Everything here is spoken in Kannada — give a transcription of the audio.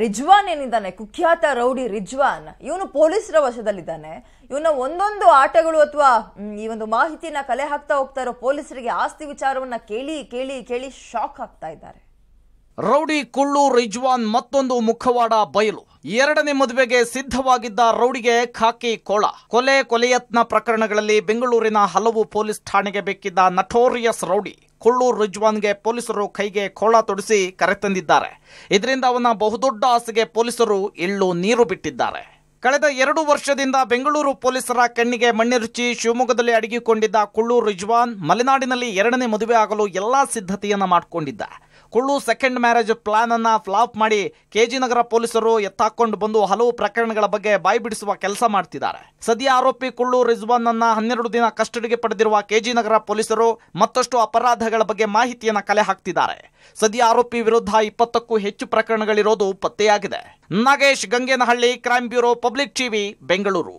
ರಿಜ್ವಾನ್ ಏನಿದ್ದಾನೆ ಕುಖ್ಯಾತ ರೌಡಿ ರಿಜ್ವಾನ್ ಇವನು ಪೊಲೀಸರ ವಶದಲ್ಲಿದ್ದಾನೆ ಇವನ ಒಂದೊಂದು ಆಟಗಳು ಅಥವಾ ಈ ಒಂದು ಮಾಹಿತಿನ ಕಲೆ ಹಾಕ್ತಾ ಹೋಗ್ತಾ ಇರೋ ಪೊಲೀಸರಿಗೆ ಆಸ್ತಿ ವಿಚಾರವನ್ನ ಕೇಳಿ ಕೇಳಿ ಕೇಳಿ ಶಾಕ್ ಆಗ್ತಾ ಇದ್ದಾರೆ ರೌಡಿ ಕುಳ್ಳು ರಿಜ್ವಾನ್ ಮತ್ತೊಂದು ಮುಖವಾಡ ಬಯಲು ಎರಡನೇ ಮದುವೆಗೆ ಸಿದ್ಧವಾಗಿದ್ದ ರೌಡಿಗೆ ಖಾಕಿ ಕೋಳ ಕೊಲೆ ಕೊಲೆಯತ್ನ ಪ್ರಕರಣಗಳಲ್ಲಿ ಬೆಂಗಳೂರಿನ ಹಲವು ಪೊಲೀಸ್ ಠಾಣೆಗೆ ಬೇಕಿದ್ದ ನಟೋರಿಯಸ್ ರೌಡಿ ಕುಳ್ಳು ರಿಜ್ವಾನ್ಗೆ ಪೊಲೀಸರು ಕೈಗೆ ಕೋಳ ತೊಡಿಸಿ ಕರೆತಂದಿದ್ದಾರೆ ಇದರಿಂದ ಅವನ ಬಹುದೊಡ್ಡ ಆಸೆಗೆ ಪೊಲೀಸರು ಇಳ್ಳು ನೀರು ಬಿಟ್ಟಿದ್ದಾರೆ ಕಳೆದ ಎರಡು ವರ್ಷದಿಂದ ಬೆಂಗಳೂರು ಪೊಲೀಸರ ಕಣ್ಣಿಗೆ ಮಣ್ಣಿರುಚಿ ಶಿವಮೊಗ್ಗದಲ್ಲಿ ಅಡಗಿಕೊಂಡಿದ್ದ ಕುಳ್ಳು ರಿಜ್ವಾನ್ ಮಲೆನಾಡಿನಲ್ಲಿ ಎರಡನೇ ಮದುವೆ ಆಗಲು ಎಲ್ಲಾ ಸಿದ್ಧತೆಯನ್ನು ಮಾಡಿಕೊಂಡಿದ್ದ ಕುಳ್ಳು ಸೆಕೆಂಡ್ ಮ್ಯಾರೇಜ್ ಪ್ಲಾನ್ ಅನ್ನ ಫ್ಲಾಪ್ ಮಾಡಿ ನಗರ ಪೊಲೀಸರು ಎತ್ತಾಕೊಂಡು ಬಂದು ಹಲವು ಪ್ರಕರಣಗಳ ಬಗ್ಗೆ ಬಾಯಿ ಬಿಡಿಸುವ ಕೆಲಸ ಮಾಡ್ತಿದ್ದಾರೆ ಸದ್ಯ ಆರೋಪಿ ಕುಳ್ಳು ರಿಜ್ವಾನ್ ಅನ್ನ ಹನ್ನೆರಡು ದಿನ ಕಸ್ಟಡಿಗೆ ಪಡೆದಿರುವ ನಗರ ಪೊಲೀಸರು ಮತ್ತಷ್ಟು ಅಪರಾಧಗಳ ಬಗ್ಗೆ ಮಾಹಿತಿಯನ್ನ ಕಲೆ ಹಾಕ್ತಿದ್ದಾರೆ ಸದ್ಯ ಆರೋಪಿ ವಿರುದ್ಧ ಇಪ್ಪತ್ತಕ್ಕೂ ಹೆಚ್ಚು ಪ್ರಕರಣಗಳಿರೋದು ಪತ್ತೆಯಾಗಿದೆ Nagesh Gangenahalli crime bureau public TV Bengaluru